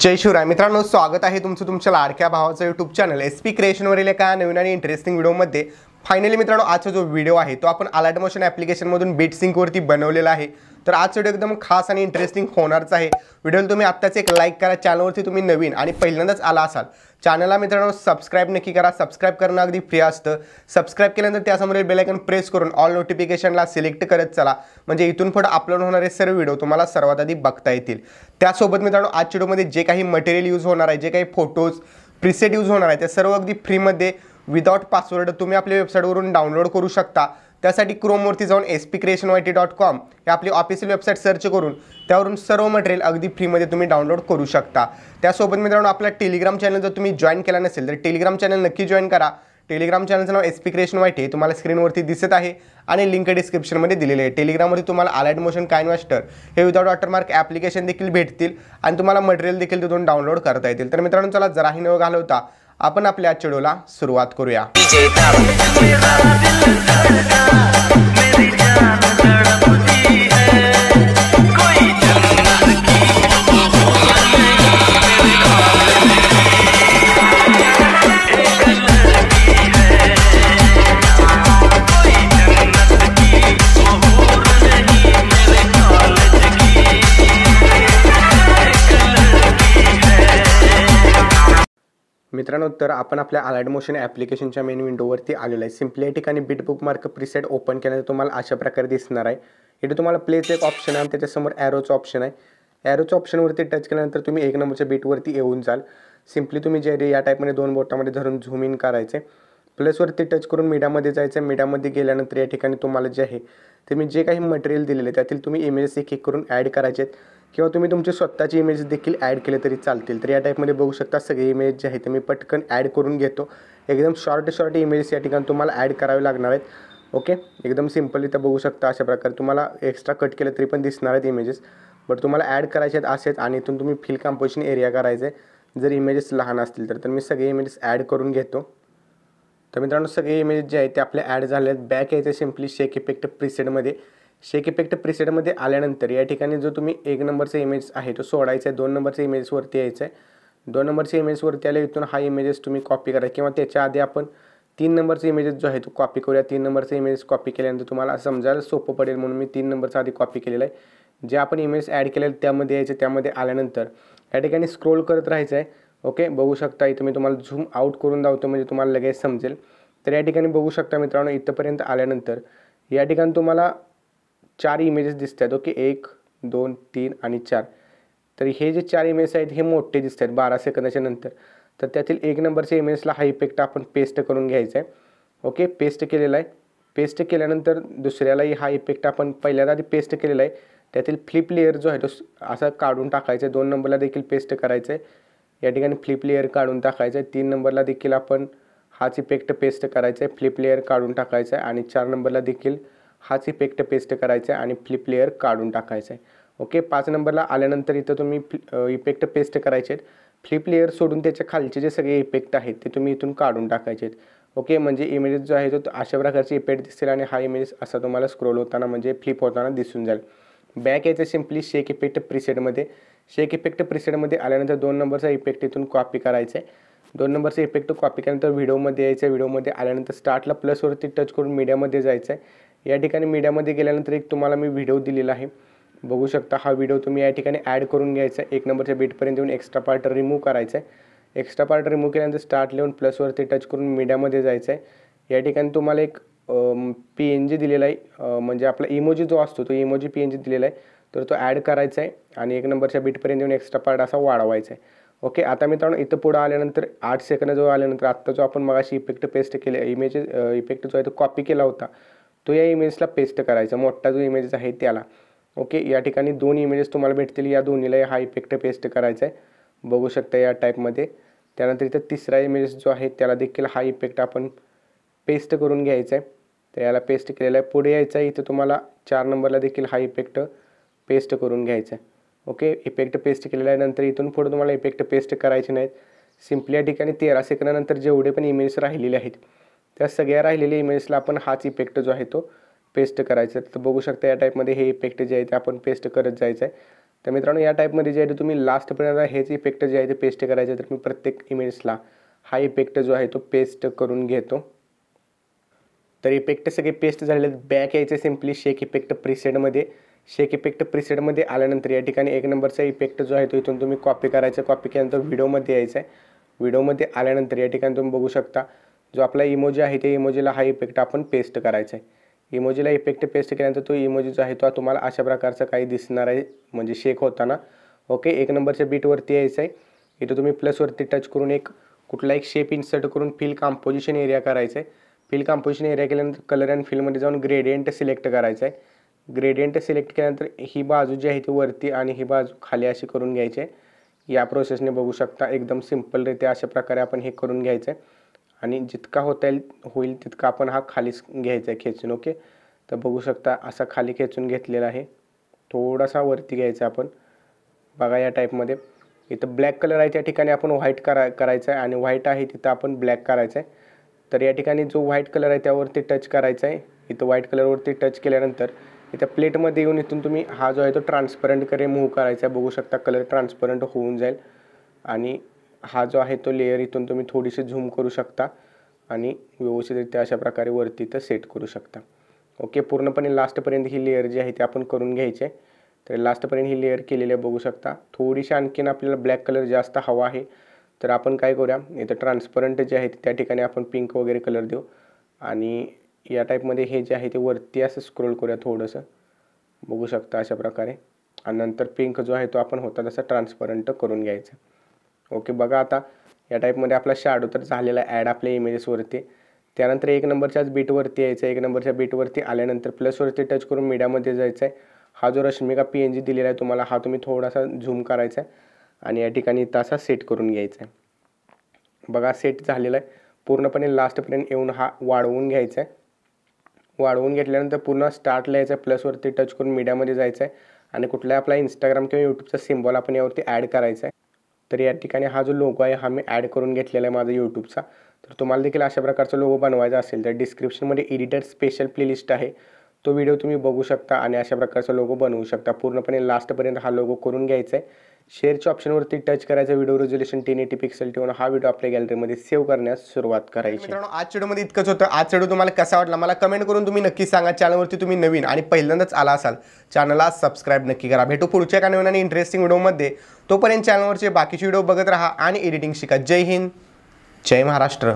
जय शिवराय मित्रांनो स्वागत आहे तुमचं तुमच्या लाडक्या भावाचं यूट्यूब चॅनल एस पी क्रिएशनवरील एका नवीन आणि इंटरेस्टिंग व्हिडिओमध्ये फायनली मित्रांनो आजचा जो व्हिडिओ आहे तो आपण अलाट मोशन ॲप्लिकेशनमधून बीट सिंकवरती बनवलेला आहे तर आज व्हिडिओ एकदम खास आणि इंटरेस्टिंग होणारच आहे व्हिडिओला तुम्ही आत्ताच एक लाईक करा चॅनलवरती तुम्ही नवीन आणि पहिल्यांदाच आला असाल चॅनलला मित्रांनो सबस्क्राईब नक्की करा सबस्क्राईब करणं अगदी फ्री असतं सबस्क्राईब केल्यानंतर त्यासमोर बेलायकन प्रेस करून ऑल नोटिफिकेशनला सिलेक्ट करत चला म्हणजे इथून पुढे अपलोड होणारे सर्व व्हिडिओ तुम्हाला सर्वात आधी बघता येतील त्यासोबत मित्रांनो आज व्हिडिओमध्ये जे काही मटेरियल यूज होणार आहे जे काही फोटोज प्रिसेट यूज होणार आहे ते सर्व अगदी फ्रीमध्ये विदाउट पासवर्ड तुम्ही आपल्या वेबसाईटवरून डाउनलोड करू शकता त्यासाठी क्रोमवरती जाऊन S P creation Y T dot com हे आपली ऑफिशियल वेबसाईट सर्च करून त्यावरून सर्व मटेरियल अगदी फ्रीमध्ये तुम्ही डाउनलोड करू शकता त्यासोबत मित्रांनो आपला टेलिग्राम चॅनल जर तुम्ही जॉईन केला नसेल तर टेलिग्राम चॅनल नक्की जॉईन करा टेलिग्राम चॅनलचं नाव एस पी क्रिएशन वाईट हे तुम्हाला स्क्रीनवरती दिसत आहे आणि लिंक डिस्क्रिप्शनमध्ये दिलेली आहे टेलिग्रामवरती तुम्हाला आलाइट मोशन कायनवास्टर हे विदाउट वॉटरमार्क ॲप्लिकेशन देखील भेटतील आणि तुम्हाला मटेरियल देखील तिथून डाउनलोड करता येतील तर मित्रांनो चला जराही न घालवता आपण आपल्या आजच्या डोला सुरुवात करूया मित्रांनो तर आपण आपल्या अलाइड मोशन ॲप्लिकेशनच्या मेन विंडोवरती आलेलं आहे सिम्पली या ठिकाणी beat bookmark preset open केल्यानंतर तुम्हाला अशा प्रकारे दिसणार आहे इथे तुम्हाला प्लेच एक ऑप्शन आहे आणि त्याच्यासमोर ॲरोचं ऑप्शन आहे ॲरोचं ऑप्शनवरती टच केल्यानंतर तुम्ही एक नंबरच्या बीटवरती येऊन जाल सिम्पली तुम्ही जे या टाईपमध्ये दोन बोटामध्ये धरून झूम इन करायचे प्लसवरती टच करून मिडामध्ये जायचं आहे मीडामध्ये गेल्यानंतर या ठिकाणी तुम्हाला जे आहे तुम्ही जे काही मटेरियल दिलेलं आहे त्यातील तुम्ही इमेजेस एक एक करून ॲड करायचे आहेत किंवा तुम्ही तुमचे स्वतःचे इमेज देखील ॲड केले तरी चालतील तर या टाईपमध्ये बघू शकता सगळे इमेज जे आहे ते मी पटकन ॲड करून घेतो एकदम शॉर्ट शॉर्ट इमेजेस या ठिकाणी तुम्हाला ॲड करावे लागणार आहेत ओके एकदम सिंपल इथं बघू शकता अशा प्रकारे तुम्हाला एक्स्ट्रा कट केलं तरी पण दिसणार आहेत इमेजेस बट तुम्हाला ॲड करायचे आहेत असेच आणि इथून तुम्ही फिल कॉम्पोजिशन एरिया करायचं आहे जर इमेजेस लहान असतील तर तर मी सगळे इमेजेस ॲड करून घेतो तर मित्रांनो सगळे इमेजेस जे आहेत ते आपले ॲड झाले आहेत बॅक यायचे सिम्पली शेक इफेक्ट प्रिसेडमध्ये शेक इफेक्ट प्रिसेटमध्ये आल्यानंतर या ठिकाणी जो तुम्ही एक नंबरचा इमेज आहे तो सोडायचा आहे दोन नंबरच्या इमेजेसवरती यायचं आहे दोन नंबरच्या इमेजवरती आल्या इथून हा इमेजेस तुम्ही कॉपी करा किंवा त्याच्या आधी आपण तीन नंबरचे इमेजेस जो आहे तो कॉपी करूया तीन नंबरचे इमेजेस कॉपी केल्यानंतर तुम्हाला समजायला सोपं पडेल म्हणून मी तीन नंबरचा आधी कॉपी केलेला आहे जे आपण इमेज ॲड केले त्यामध्ये यायचे त्यामध्ये आल्यानंतर या ठिकाणी स्क्रोल करत राहायचं आहे ओके बघू शकता इथं मी तुम्हाला झूम आउट करून दावतो म्हणजे तुम्हाला लगेच समजेल तर या ठिकाणी बघू शकता मित्रांनो इथंपर्यंत आल्यानंतर या ठिकाणी तुम्हाला चार इमेजेस दिसत आहेत ओके एक दोन तीन आणि चार तर हे जे चार इमेज आहेत हे मोठे दिसत आहेत बारा सेकंदाच्या नंतर तर त्यातील एक नंबरच्या इमेजला हा इफेक्ट आपण पेस्ट करून घ्यायचा आहे ओके पेस्ट केलेला आहे पेस्ट केल्यानंतर दुसऱ्यालाही हा इफेक्ट आपण पहिल्यांदा आधी पेस्ट केलेला आहे त्यातील फ्लिप लेअर जो आहे तो असा काढून टाकायचा आहे दोन नंबरला देखील पेस्ट करायचं आहे या ठिकाणी फ्लिप लेअर काढून टाकायचं आहे तीन नंबरला देखील आपण हाच इफेक्ट पेस्ट करायचा आहे फ्लिप लेअर काढून टाकायचा आहे आणि चार नंबरला देखील हाच इफेक्ट पेस्ट करायचा आहे आणि फ्लिप लेअर काढून टाकायचं आहे ओके पाच नंबरला आल्यानंतर इथं तुम्ही इफेक्ट पेस्ट करायचे आहेत फ्लिप लेअर सोडून त्याच्या खालचे जे सगळे इफेक्ट आहेत ते तुम्ही इथून काढून टाकायचे आहेत ओके म्हणजे इमेजेस जो आहे तो अशा प्रकारचे इफेक्ट दिसतील आणि हा इमेज असा तुम्हाला स्क्रोल होताना म्हणजे फ्लिप होताना दिसून जाईल बॅक यायचं सिम्पली शेक इफेक्ट प्रिसेडमध्ये शेक इफेक्ट प्रिसेडमध्ये आल्यानंतर दोन नंबरचा इफेक्ट इथून कॉपी करायचा आहे दोन नंबरचा इफेक्ट कॉपी केल्यानंतर व्हिडिओमध्ये यायचा व्हिडिओमध्ये आल्यानंतर स्टार्टला प्लसवरती टच करून मीडियामध्ये जायचं आहे या ठिकाणी मीडियामध्ये गेल्यानंतर एक तुम्हाला मी व्हिडिओ दिलेला आहे बघू शकता हा व्हिडिओ तुम्ही या ठिकाणी ॲड करून घ्यायचा एक नंबरच्या बीटपर्यंत येऊन एक्स्ट्रा पार्ट रिमूव्ह करायचा आहे एक्स्ट्रा पार्ट रिमूव्ह केल्यानंतर स्टार्ट लिहून प्लसवरती टच करून मीडियामध्ये जायचं आहे या ठिकाणी तुम्हाला एक पी एन जी दिलेला आहे म्हणजे आपला इमोजी जो असतो तो इमोजी पी एन जी दिलेला आहे तर तो ॲड करायचा आहे आणि एक नंबरच्या बीटपर्यंत येऊन एक्स्ट्रा पार्ट असा वाढवायचा आहे ओके आता मित्रांनो इथं पुढं आल्यानंतर आठ सेकंड जो आल्यानंतर आत्ता जो आपण मगाशी इफेक्ट पेस्ट केले इमेज इफेक्ट जो आहे तो कॉपी केला होता तो या इमेजला पेस्ट करायचा मोठा जो इमेज आहे त्याला ओके या ठिकाणी दोन इमेजेस तुम्हाला भेटतील या दोन्हीला हा इफेक्ट पेस्ट करायचा आहे बघू शकता या टाईपमध्ये त्यानंतर इथं तिसरा इमेजेस जो आहे त्याला देखील हा इफेक्ट आपण पेस्ट करून घ्यायचा आहे तर याला पेस्ट केलेला आहे पुढे यायचा आहे इथं तुम्हाला चार नंबरला देखील हा इफेक्ट पेस्ट करून घ्यायचा आहे ओके इफेक्ट पेस्ट केलेला आहे नंतर इथून पुढे तुम्हाला इफेक्ट पेस्ट करायचे नाहीत सिम्पली या ठिकाणी तेरा सेकंदानंतर जेवढे पण इमेज राहिलेले आहेत त्या सगळ्या राहिलेल्या इमेजेसला आपण हाच इफेक्ट जो आहे तो पेस्ट करायचा तर बघू शकता या टाईपमध्ये हे इफेक्ट जे आहे ते आपण पेस्ट करत जायचं आहे तर मित्रांनो या टाईपमध्ये जे आहे ते तुम्ही लास्टपर्यंत हेच इफेक्ट जे आहे ते पेस्ट करायचं तर मी प्रत्येक इमेजला हा इफेक्ट जो आहे तो पेस्ट करून घेतो तर इफेक्ट सगळे पेस्ट झालेले बॅक यायचे सिम्पली शेक इफेक्ट प्रिसेडमध्ये शेक इफेक्ट प्रिसेडमध्ये आल्यानंतर या ठिकाणी एक नंबरचा इफेक्ट जो आहे तो इथून तुम्ही कॉपी करायचा कॉपी केल्यानंतर व्हिडिओमध्ये यायचा आहे व्हिडिओमध्ये आल्यानंतर या ठिकाणी तुम्ही बघू शकता जो आपला इमोजी आहे त्या इमोजीला हा इफेक्ट आपण पेस्ट करायचा आहे इमोजीला इफेक्ट पेस्ट केल्यानंतर तो इमोजी जो आहे तो तुम्हाला अशा प्रकारचा काही दिसणार आहे म्हणजे शेक होताना ओके एक नंबरच्या बीटवरती यायचं आहे इथं तुम्ही प्लसवरती टच करून एक कुठला एक शेप इन्सर्ट करून फिल कॉम्पोजिशन एरिया करायचं आहे फिल कॉम्पोजिशन एरिया केल्यानंतर कलर अँड फिलमध्ये जाऊन ग्रेडियंट सिलेक्ट करायचं आहे ग्रेडियंट सिलेक्ट केल्यानंतर ही बाजू जी आहे ती वरती आणि ही बाजू खाली अशी करून घ्यायची आहे या प्रोसेसने बघू शकता एकदम सिम्पलरित्या अशा प्रकारे आपण हे करून घ्यायचं आहे आणि जितका होता येईल होईल तितका आपण हा खालीच घ्यायचा आहे खेचून ओके तर बघू शकता असा खाली खेचून घेतलेला आहे थोडासा वरती घ्यायचा आपण बघा या टाईपमध्ये इथं ब्लॅक कलर आहे त्या ठिकाणी आपण व्हाईट करा करायचं आहे आणि व्हाईट आहे तिथं आपण ब्लॅक करायचा आहे तर या ठिकाणी जो व्हाईट कलर आहे त्यावरती टच करायचा आहे इथं व्हाईट कलरवरती टच केल्यानंतर इथं प्लेटमध्ये येऊन इथून तुम्ही हा जो आहे तो ट्रान्सपरंटकडे मूव करायचा आहे बघू शकता कलर ट्रान्सपरंट होऊन जाईल आणि हा जो आहे तो लेअर इथून तुम्ही थोडीशी झूम करू शकता आणि व्यवस्थितरित्या अशा प्रकारे वरती तर सेट करू शकता ओके पूर्णपणे लास्टपर्यंत ही लेयर जी आहे ती आपण करून घ्यायचे तर लास्टपर्यंत ही लेअर केलेली बघू शकता थोडीशी आणखीन आपल्याला ब्लॅक कलर जास्त हवा आहे तर आपण काय करूया इथं ट्रान्सपरंट जे आहे त्या ठिकाणी आपण पिंक वगैरे कलर देऊ आणि या टाईपमध्ये हे जे आहे ते वरती असं स्क्रोल करूया थोडंसं बघू शकता अशा प्रकारे आणि नंतर पिंक जो आहे तो आपण होता तसा ट्रान्सपरंट करून घ्यायचा ओके बघा आता या टाईपमध्ये आपला शाडो तर झालेला आहे ॲड आपल्या इमेजेसवरती त्यानंतर एक नंबरच्याच बीटवरती यायचं आहे एक नंबरच्या बीटवरती आल्यानंतर प्लसवरती टच करून मीडियामध्ये जायचं आहे हा जो रश्मिका पी एन जी दिलेला आहे तुम्हाला हा तुम्ही थोडासा झूम करायचा आहे आणि या ठिकाणी तसा सेट करून घ्यायचा आहे बघा सेट झालेला आहे पूर्णपणे लास्टपर्यंत येऊन हा वाढवून घ्यायचा आहे वाढवून घेतल्यानंतर पूर्ण स्टार्टला यायचं आहे प्लसवरती टच करून मीडियामध्ये जायचं आहे आणि कुठलाही आपला इंस्टाग्राम किंवा यूट्यूबचा सिम्बॉल आपण यावरती ॲड करायचा आहे तर या ठिकाणी हा जो लोगो आहे हा मी ॲड करून घेतलेला आहे माझा यूट्यूबचा तर तुम्हाला देखील अशा प्रकारचा लोगो बनवायचा असेल तर डिस्क्रिप्शनमध्ये एडिटर स्पेशल प्लेलिस्ट आहे तो व्हिडिओ तुम्ही बघू शकता आणि अशा प्रकारचा लोगो बनवू शकता पूर्णपणे लास्टपर्यंत हा लोगो करून घ्यायचा आहे शेअरच्या ऑप्शनवरती टच करायचा video resolution ten eighty pixel ठेवून हा व्हिडिओ आपल्या गॅलरीमध्ये सेव्ह करण्यास सुरुवात करायची मित्रांनो आज व्हिडिओमध्ये इतकंच होतं आज व्हिडिओ तुम्हाला कसा वाटला मला कमेंट करून तुम्ही नक्की सांगा चॅनलवरती तुम्ही नवीन आणि पहिल्यांदाच आला असाल चॅनलला सबस्क्राईब नक्की करा भेटू पुढच्या एका नवीन आणि इंटरेस्टिंग व्हिडिओमध्ये तोपर्यंत चॅनलवरचे बाकीचे व्हिडिओ बघत राहा आणि एडिटिंग शिका जय हिंद जय महाराष्ट्र